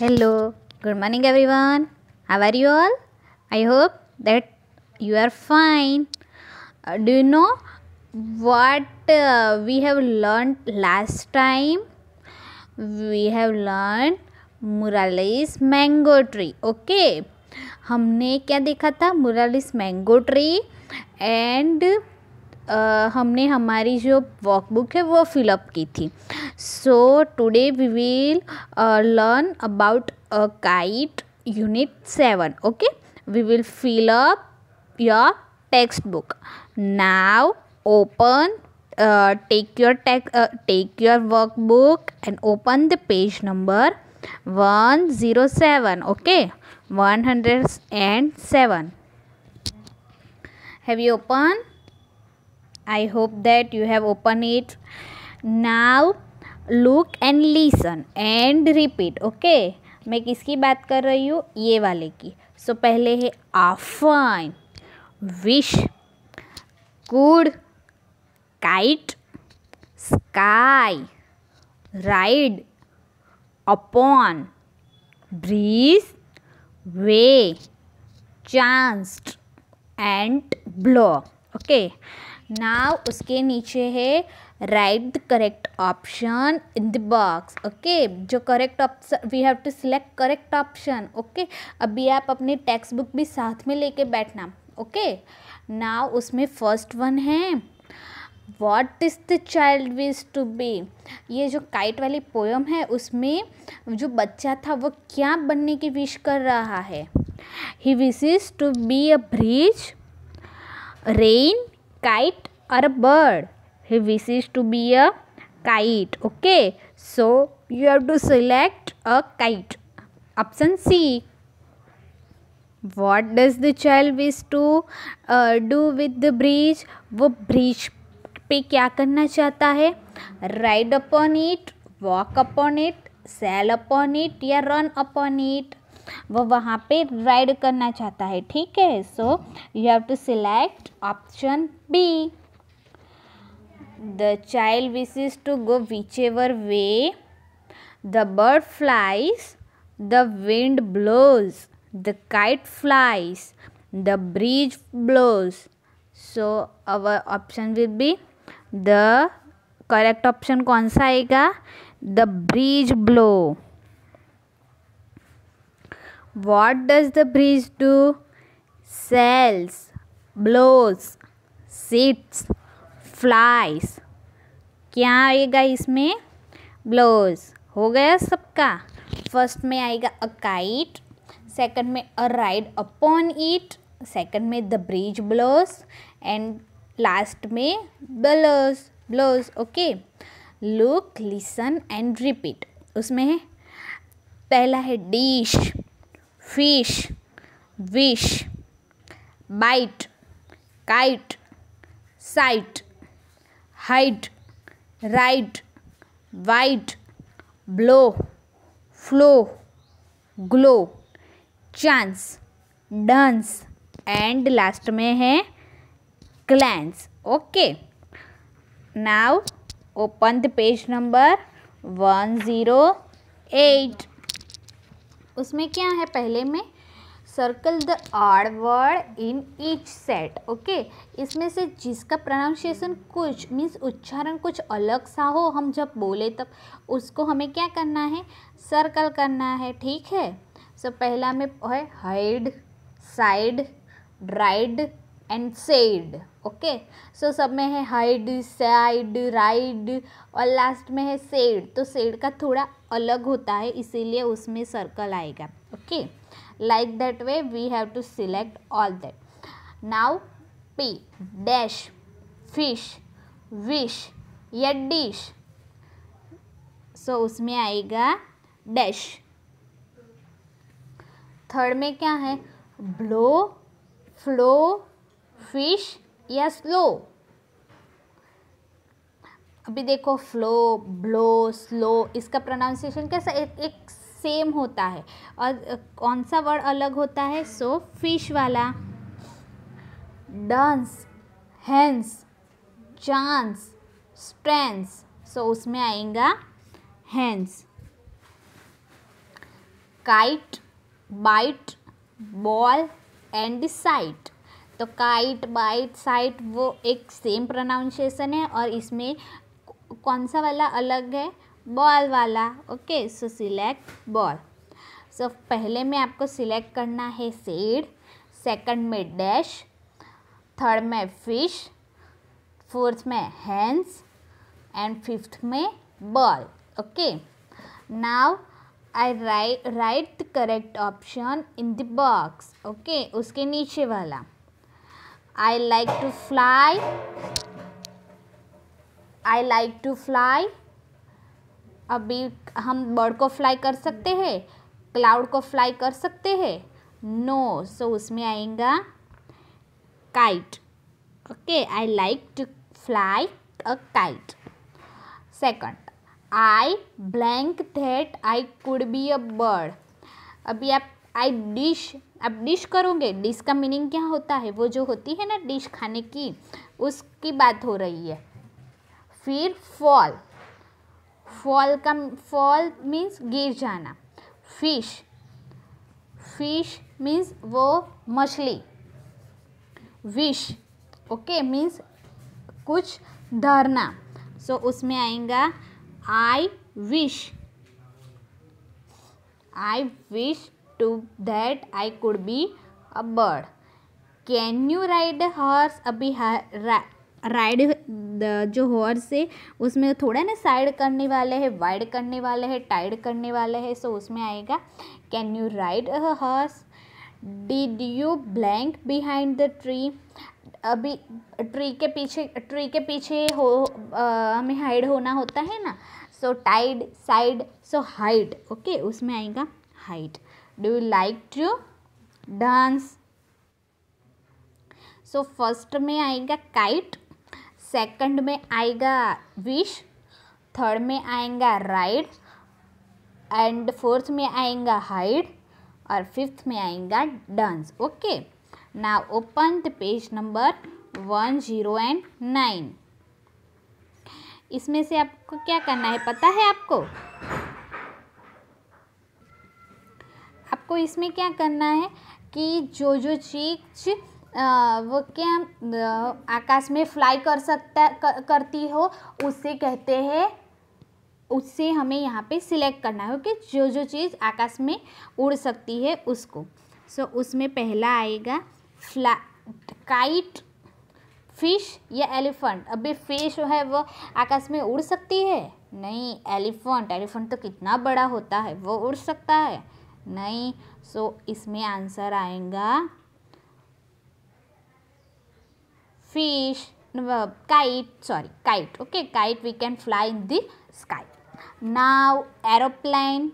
Hello good morning everyone how are you all I hope that you are fine do you know what we have learn last time we have learn Murali's mango tree okay हमने क्या देखा था Murali's mango tree and uh, हमने हमारी जो workbook है वो fill up की थी so today we will learn about a kite unit seven okay we will fill up your text book now open take your take take your work book and open the page number one zero seven okay one hundred and seven have you open i hope that you have opened it now look and listen and repeat okay मैं किसकी बात कर रही हूँ ये वाले की सो so, पहले है often wish could kite sky ride upon breeze way chanced and blow okay okay. Now उसके नीचे है write the correct option in the box okay जो correct option we have to select correct option okay अभी आप अपने text book भी साथ में लेके बैठना ओके okay? नाव उसमें फर्स्ट वन है what is the child wish to be ये जो काइट वाली पोयम है उसमें जो बच्चा था वो क्या बनने की विश कर रहा है ही wishes to be a breeze rain kite or a bird he wishes to be a kite okay so you have to select a kite option c what does the child wish to uh, do with the bridge wo bridge pe kya karna chahta hai ride upon it walk upon it sail upon it or run upon it वो वहाँ पे ride करना चाहता है ठीक है so you have to select option B the child wishes to go whichever way the bird flies the wind blows the kite flies the breeze blows so our option will be the correct option कौन सा आएगा the breeze blow What does the breeze do? Sails, blows, sits, flies. क्या आएगा इसमें blows. हो गया सबका first में आएगा a kite सेकंड में a ride upon it second में the breeze blows and last में blows blows okay look listen and repeat उसमें है पहला है dish fish wish bite kite sight height right white blow flow glow chance dance and last में है glance okay now open the page number one zero eight उसमें क्या है पहले में circle the odd word in each set okay इसमें से जिसका प्रोनाउंसिएशन कुछ मीन्स उच्चारण कुछ अलग सा हो हम जब बोले तब उसको हमें क्या करना है सर्कल करना है ठीक है सो so, पहला में है hide side dried and said okay so सब में है हाइड साइड राइड और लास्ट में है सेड तो सेड का थोड़ा अलग होता है इसीलिए उसमें सर्कल आएगा okay like that way we have to select all that now P dash fish wish या डिश सो उसमें आएगा डैश थर्ड में क्या है ब्लो फ्लो फिश या स्लो अभी देखो फ्लो ब्लो स्लो इसका प्रोनाउंसिएशन कैसा एक, एक सेम होता है और कौन सा वर्ड अलग होता है सो फिश वाला dance hands chance stance so उसमें आएगा hands kite bite ball and sight तो काइट बाइट साइट वो एक सेम प्रोनाउंसिएशन है और इसमें कौन सा वाला अलग है बॉल वाला okay so select ball so पहले में आपको सिलेक्ट करना है सेड सेकंड में डैश थर्ड में फिश फोर्थ में हैंड्स एंड फिफ्थ में ball okay now I write write the correct option in the box okay उसके नीचे वाला I like to fly I like to fly अभी हम बर्ड को फ्लाई कर सकते हैं क्लाउड को फ्लाई कर सकते हैं नो सो उसमें आएगा kite okay I like to fly a kite second I blank that I could be a bird अभी आप आई डिश आप डिश करोगे डिश का मीनिंग क्या होता है वो जो होती है ना डिश खाने की उसकी बात हो रही है फिर फॉल फॉल का फॉल मीन्स गिर जाना फिश फिश मीन्स वो मछली विश ओके मीन्स कुछ धरना सो so, उसमें आएगा I wish I wish to that I could be a bird can you ride horse अभी राइड जो हॉर्स है उसमें थोड़ा ना साइड करने वाले है वाइड करने वाले है टाइड करने वाले है सो उसमें आएगा can you ride a horse did you blank behind the tree अभी ट्री के पीछे ट्री के पीछे हो हमें हाइड होना होता है ना so tide side so height okay उसमें आएगा height do you like to dance so first में आएगा काइट सेकंड में आएगा विश थर्ड में आएगा राइड एंड फोर्थ में आएगा हाइड और फिफ्थ में आएगा डांस ओके ना open the page number one zero and nine इसमें से आपको क्या करना है पता है आपको आपको इसमें क्या करना है कि जो जो चीज वो क्या आकाश में फ्लाई कर सकता करती हो उससे कहते हैं उससे हमें यहाँ पे सिलेक्ट करना है ओके जो जो चीज़ आकाश में उड़ सकती है उसको सो so, उसमें पहला आएगा फ्ला काइट फिश या एलिफेंट अभी फिश जो है वो आकाश में उड़ सकती है नहीं एलिफेंट एलिफेंट तो कितना बड़ा होता है वो उड़ सकता है नहीं सो so, इसमें आंसर आएगा fish no, kite sorry kite okay kite we can fly in the sky now aeroplane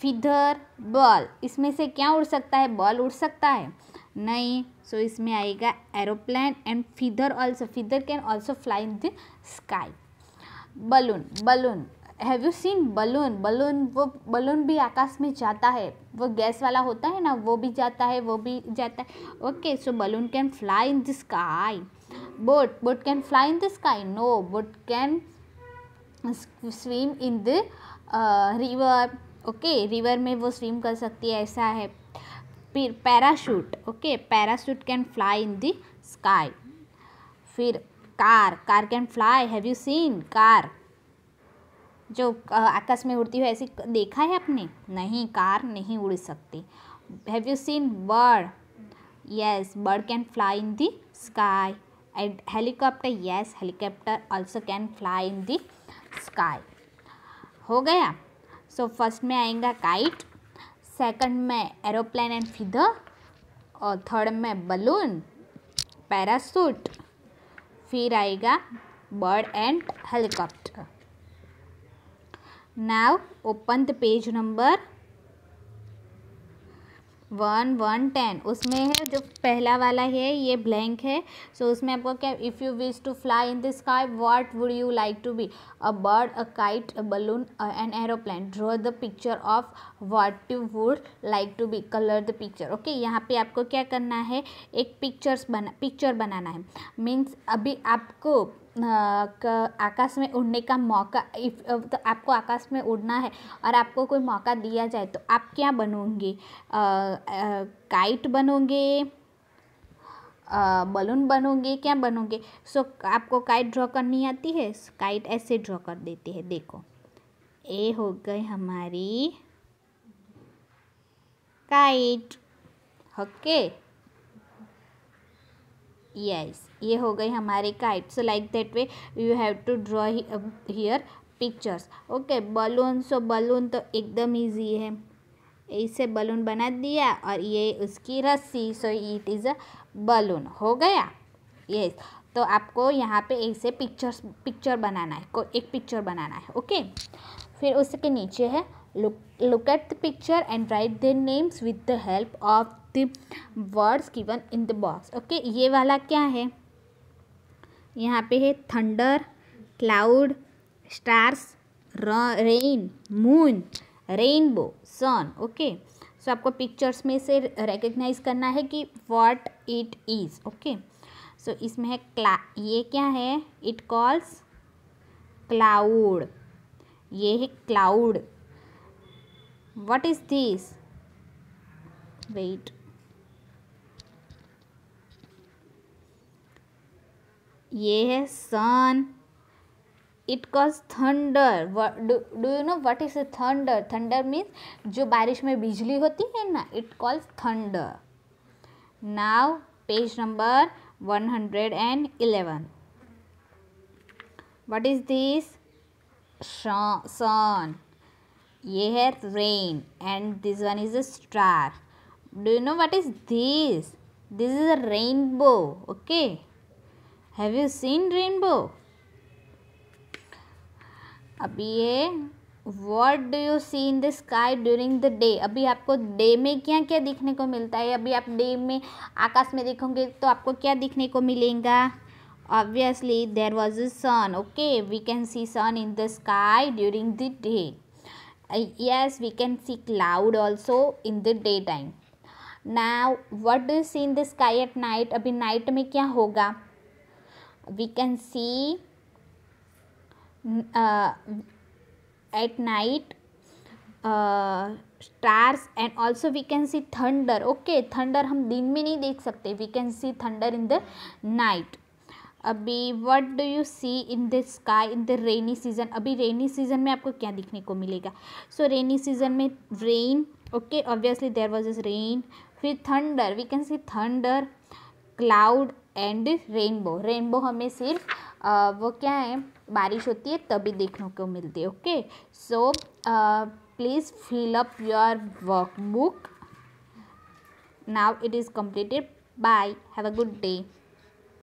feather ball इसमें से क्या उड़ सकता है बॉल उड़ सकता है नहीं सो so इसमें आएगा aeroplane and feather also feather can also fly in the sky balloon balloon have you seen balloon balloon वो बलून भी आकाश में जाता है वो गैस वाला होता है ना वो भी जाता है वो भी जाता है okay so balloon can fly in the sky boat boat can fly in the sky no boat can swim in the river okay river में वो स्विम कर सकती है ऐसा है फिर parachute okay parachute can fly in the sky फिर car car can fly have you seen car जो आकाश में उड़ती हो ऐसी देखा है आपने नहीं कार नहीं उड़ सकती have you seen bird yes bird can fly in the sky and helicopter yes helicopter also can fly in the sky हो गया सो so, फर्स्ट में आएगा काइट सेकंड में एरोप्लेन एंड फिदर और थर्ड में बलून पैरासूट फिर आएगा bird and helicopter now open the page number one one ten उसमें है जो पहला वाला है ये ब्लैंक है सो so, उसमें आपको क्या if you wish to fly in the sky what would you like to be a bird a kite a balloon an aeroplane draw the picture of what you would like to be colour the picture okay यहाँ पे आपको क्या करना है एक pictures बना picture बनाना है means अभी आपको आकाश में उड़ने का मौका इफ तो आपको आकाश में उड़ना है और आपको कोई मौका दिया जाए तो आप क्या बनोगे काइट बनोगे बलून बनोगे क्या बनोगे सो आपको काइट ड्रॉ करनी आती है काइट ऐसे ड्रॉ कर देती है देखो ए हो गई हमारी काइट ओके okay. यस ये हो गई हमारी kite so like that way you have to draw here pictures okay balloon so balloon तो एकदम ईजी है इसे बलून बना दिया और ये उसकी रस्सी so it is a balloon हो गया यस तो आपको यहाँ पे ऐसे पिक्चर्स पिक्चर बनाना है को एक पिक्चर बनाना है ओके फिर उसके नीचे है look look at the picture and write their names with the help of the words given in the box okay ये वाला क्या है यहाँ पे है thunder cloud stars rain moon rainbow sun okay so आपको पिक्चर्स में से रिकग्नाइज करना है कि what it is okay so इसमें है क्ला ये क्या है इट कॉल्स क्लाउड ये है cloud what is this wait ये है sun it calls thunder do you know what is thunder thunder means जो बारिश में बिजली होती है ना it calls thunder now page number one hundred and eleven what is this sun ये है rain and this one is a star do you know what is this this is a rainbow okay have you seen rainbow ये what do you see in the sky during the day अभी आपको day में क्या क्या दिखने को मिलता है अभी आप डे में आकाश में देखोगे तो आपको क्या दिखने को मिलेगा obviously there was a sun okay we can see sun in the sky during the day uh, yes we can see cloud also in the daytime now what do you see in the sky at night abhi night mein kya hoga we can see uh, at night uh, stars and also we can see thunder okay thunder hum din mein nahi dekh sakte we can see thunder in the night अभी what do you see in the sky in the rainy season अभी rainy season में आपको क्या दिखने को मिलेगा so rainy season में rain okay obviously there was is rain फिर thunder we can see thunder cloud and rainbow rainbow हमें सिर्फ आ, वो क्या है बारिश होती है तभी देखने को मिलती है okay so please fill up your book now it is completed bye have a good day